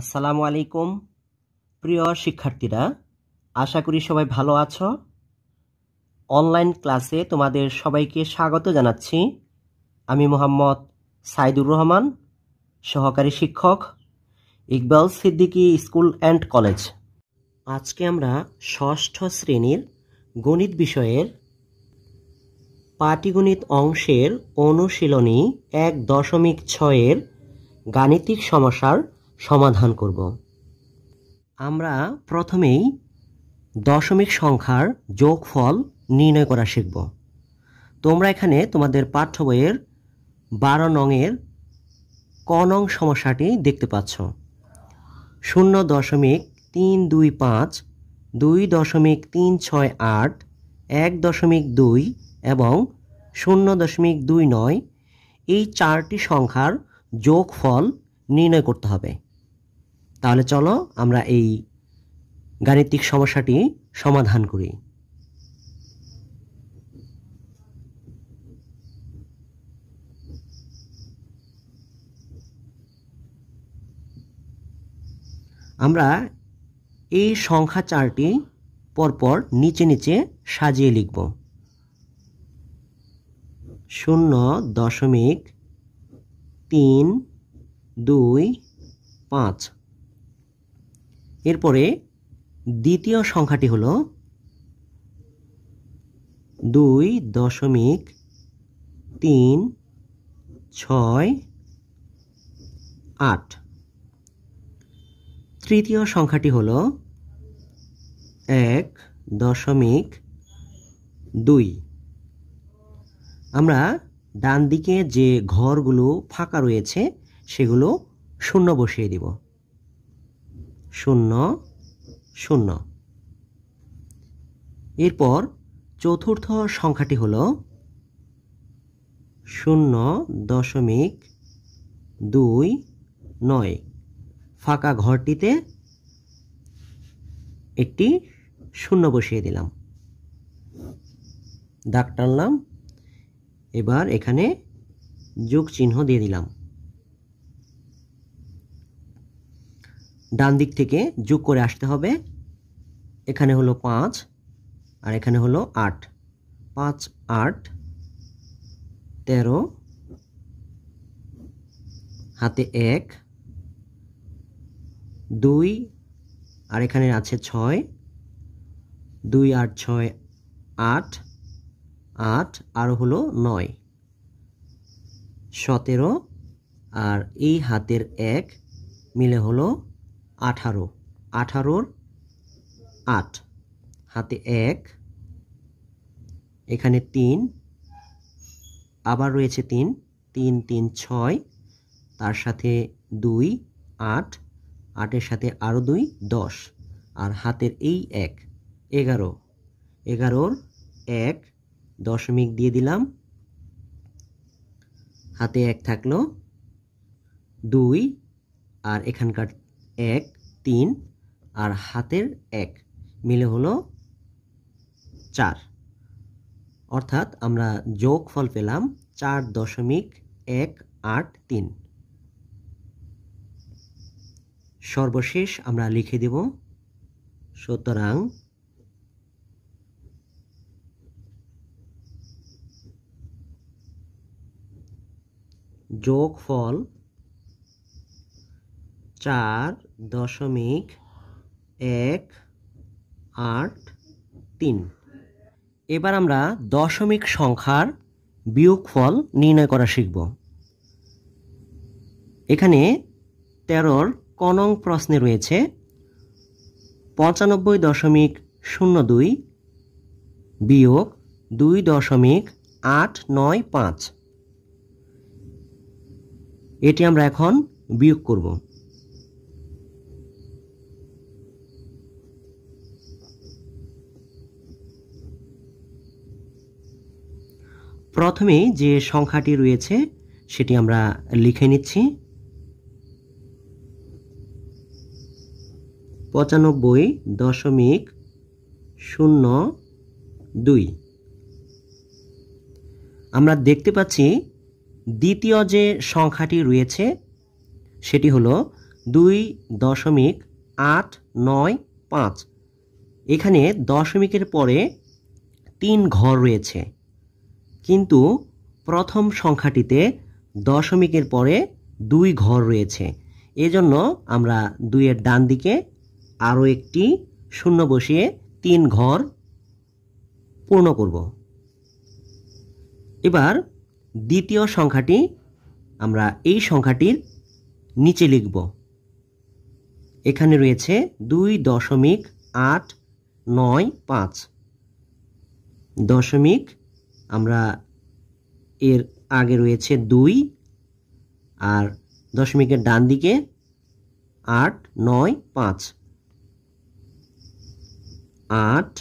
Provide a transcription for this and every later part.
আসসালামু আলাইকুম প্রিয় শিক্ষার্থীরা আশা করি সবাই ভালো আছো অনলাইন ক্লাসে তোমাদের সবাইকে স্বাগত জানাচ্ছি আমি মোহাম্মদ সাইদুর রহমান সহকারী শিক্ষক Iqbal Siddiqui school and college আজকে আমরা ষষ্ঠ শ্রেণীর গণিত বিষয়ের পাটিগণিত অংশের অনুশীলনী এক দশমিক ছয়ের গাণিতিক সমস্যার সমাধান করব আমরা প্রথমেই দশমিক সংখ্যার যোগফল নির্ণয় করা শিখব তোমরা এখানে তোমাদের পাঠ্য বইয়ের বারো নংয়ের ক নং সমস্যাটি দেখতে পাচ্ছ শূন্য দশমিক তিন দুই পাঁচ দুই দশমিক তিন ছয় আট এক দশমিক দুই এবং শূন্য দশমিক দুই নয় এই চারটি সংখ্যার যোগফল নির্ণয় করতে হবে তাহলে চলো আমরা এই গাণিতিক সমস্যাটি সমাধান করি আমরা এই সংখ্যা চারটি পরপর নিচে নিচে সাজিয়ে লিখব শূন্য দশমিক তিন দুই পাঁচ এরপরে দ্বিতীয় সংখ্যাটি হল দুই দশমিক তিন ছয় আট তৃতীয় সংখ্যাটি হল এক দশমিক দুই আমরা ডান দিকে যে ঘরগুলো ফাঁকা রয়েছে সেগুলো শূন্য বসিয়ে দিব শূন্য শূন্য এরপর চতুর্থ সংখ্যাটি হল শূন্য দশমিক দুই নয় ফাঁকা ঘরটিতে একটি শূন্য বসিয়ে দিলাম দাগ টানলাম এবার এখানে যোগ চিহ্ন দিয়ে দিলাম ডান দিক থেকে যোগ করে আসতে হবে এখানে হলো পাঁচ আর এখানে হলো আট পাঁচ আট তেরো হাতে এক দুই আর এখানে আছে ছয় দুই আট ছয় আট আট আর হলো নয় সতেরো আর এই হাতের এক মিলে হলো আঠারো আঠারোর আট হাতে এক এখানে তিন আবার রয়েছে তিন তিন তিন ছয় তার সাথে দুই আট আটের সাথে আরও দুই দশ আর হাতের এই এক এগারো এগারোর এক দশমিক দিয়ে দিলাম হাতে এক থাকলো দুই আর এখানকার এক তিন আর হাতের এক মিলে হলো চার অর্থাৎ আমরা যোগ ফল পেলাম চার দশমিক এক আট তিন সর্বশেষ আমরা লিখে দেব সুতরাং যোগ ফল চার দশমিক এক আট তিন এবার আমরা দশমিক সংখ্যার বিয়োগফল নির্ণয় করা শিখব এখানে তেরোর কনং প্রশ্নে রয়েছে পঁচানব্বই দশমিক শূন্য দুই বিয়োগ দুই দশমিক আট নয় পাঁচ এটি আমরা এখন বিয়োগ করব প্রথমে যে সংখ্যাটি রয়েছে সেটি আমরা লিখে নিচ্ছি পঁচানব্বই দশমিক শূন্য দুই আমরা দেখতে পাচ্ছি দ্বিতীয় যে সংখ্যাটি রয়েছে সেটি হল দুই দশমিক আট নয় পাঁচ এখানে দশমিকের পরে তিন ঘর রয়েছে কিন্তু প্রথম সংখ্যাটিতে দশমিকের পরে দুই ঘর রয়েছে এজন্য আমরা দুইয়ের ডান দিকে আরও একটি শূন্য বসিয়ে তিন ঘর পূর্ণ করব এবার দ্বিতীয় সংখ্যাটি আমরা এই সংখ্যাটির নিচে লিখব এখানে রয়েছে দুই দশমিক আট নয় পাঁচ দশমিক আমরা এর আগে রয়েছে দুই আর দশমিকের ডান দিকে আট নয় পাঁচ আট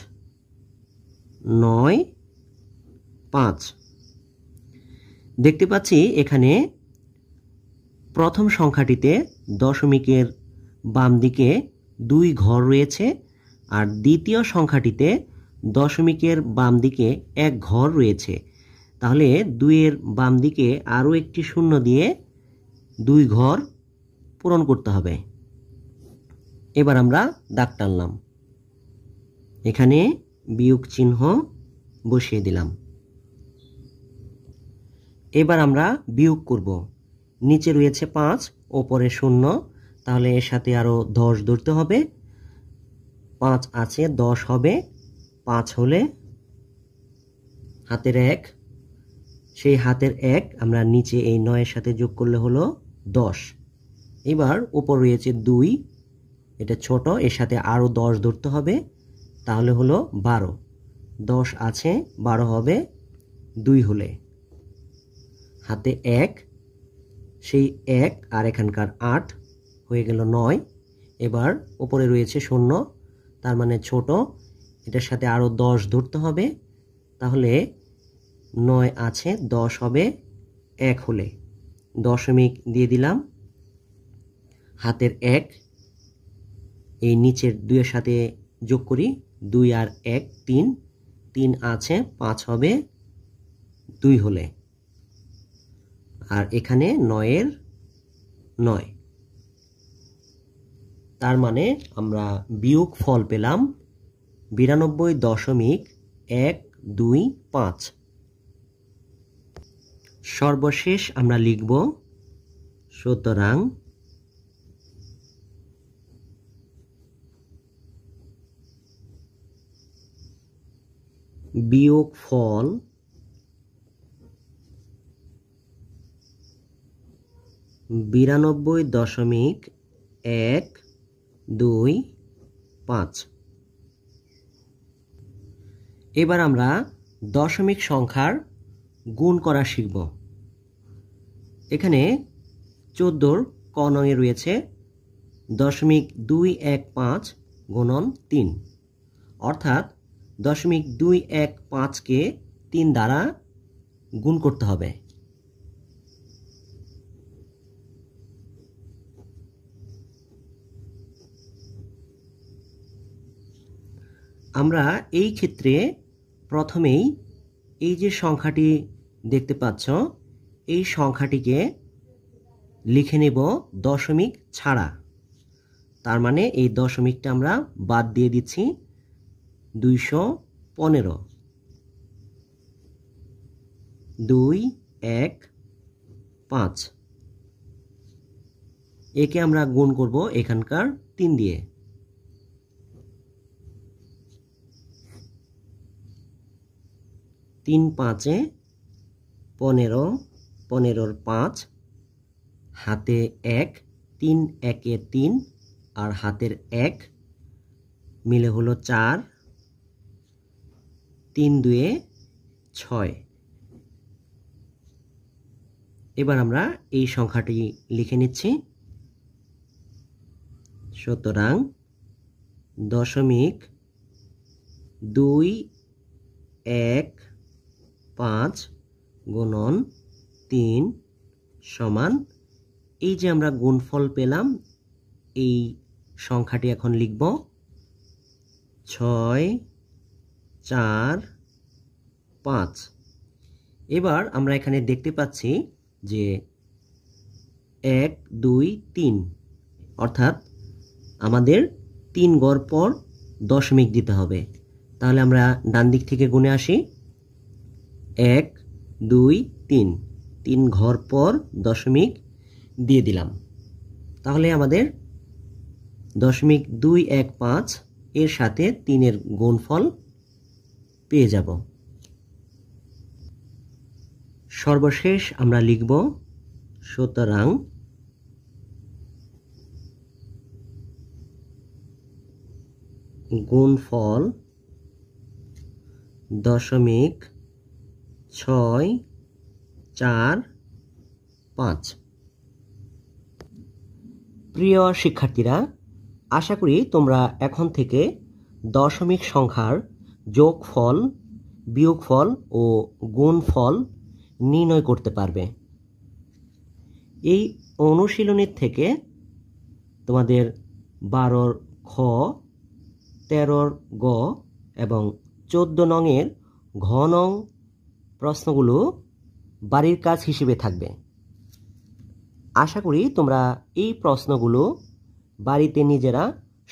নয় পাঁচ দেখতে পাচ্ছি এখানে প্রথম সংখ্যাটিতে দশমিকের বাম দিকে দুই ঘর রয়েছে আর দ্বিতীয় সংখ্যাটিতে দশমিকের বাম দিকে এক ঘর রয়েছে তাহলে দুইয়ের বাম দিকে আরও একটি শূন্য দিয়ে দুই ঘর পূরণ করতে হবে এবার আমরা দাগ টানলাম এখানে বিয়োগ চিহ্ন বসিয়ে দিলাম এবার আমরা বিয়োগ করব নিচে রয়েছে পাঁচ ওপরে শূন্য তাহলে এর সাথে আরও দশ ধরতে হবে পাঁচ আছে দশ হবে পাঁচ হলে হাতের এক সেই হাতের এক আমরা নিচে এই নয়ের সাথে যোগ করলে হলো দশ এবার ওপর রয়েছে দুই এটা ছোট এর সাথে আরও দশ ধরতে হবে তাহলে হলো বারো দশ আছে বারো হবে দুই হলে হাতে এক সেই এক আর এখানকার আট হয়ে গেল নয় এবার ওপরে রয়েছে শূন্য তার মানে ছোট এটার সাথে আরও দশ ধরতে হবে তাহলে নয় আছে দশ হবে এক হলে দশমিক দিয়ে দিলাম হাতের এক এই নিচের দুইয়ের সাথে যোগ করি দুই আর এক তিন তিন আছে পাঁচ হবে দুই হলে আর এখানে নয়ের নয় তার মানে আমরা বিয়োগ ফল পেলাম বিরানব্বই দশমিক এক দুই পাঁচ সর্বশেষ আমরা লিখব সুতরাং বিয়োগ ফল বিরানব্বই দশমিক এক দুই পাঁচ এবার আমরা দশমিক সংখ্যার গুণ করা শিখব এখানে চোদ্দোর ক নয়ে রয়েছে দশমিক দুই এক পাঁচ গুণন তিন অর্থাৎ দশমিক দুই এক পাঁচকে তিন দ্বারা গুণ করতে হবে আমরা এই ক্ষেত্রে প্রথমেই এই যে সংখ্যাটি দেখতে পাচ্ছ এই সংখ্যাটিকে লিখে নেব দশমিক ছাড়া তার মানে এই দশমিকটা আমরা বাদ দিয়ে দিচ্ছি দুইশো পনেরো দুই এক পাঁচ একে আমরা গুণ করব এখানকার তিন দিয়ে তিন পাঁচে পনেরো পনেরোর পাঁচ হাতে এক তিন একে তিন আর হাতের এক মিলে হলো চার তিন দুয়ে ছয় এবার আমরা এই সংখ্যাটি লিখে নিচ্ছি সুতরাং দশমিক দুই এক পাঁচ গুণন তিন সমান এই যে আমরা গুণফল পেলাম এই সংখ্যাটি এখন লিখব ছয় চার পাঁচ এবার আমরা এখানে দেখতে পাচ্ছি যে এক দুই তিন অর্থাৎ আমাদের তিন গড় পর দশমিক দিতে হবে তাহলে আমরা ডান দিক থেকে গুণে আসি এক দুই তিন তিন ঘর পর দশমিক দিয়ে দিলাম তাহলে আমাদের দশমিক দুই এক পাঁচ এর সাথে তিনের গুণফল পেয়ে যাব সর্বশেষ আমরা লিখব সুতরাং গুণফল দশমিক ছয় চার পাঁচ প্রিয় শিক্ষার্থীরা আশা করি তোমরা এখন থেকে দশমিক সংখ্যার যোগফল বিয়োগফল ও গুণফল নির্ণয় করতে পারবে এই অনুশীলনীর থেকে তোমাদের বারোর খ তেরোর গ এবং চোদ্দ নংয়ের ঘ নং প্রশ্নগুলো বাড়ির কাজ হিসেবে থাকবে আশা করি তোমরা এই প্রশ্নগুলো বাড়িতে নিজেরা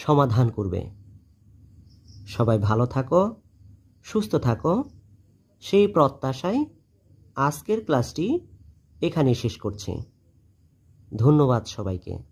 সমাধান করবে সবাই ভালো থাকো সুস্থ থাকো সেই প্রত্যাশায় আজকের ক্লাসটি এখানে শেষ করছি ধন্যবাদ সবাইকে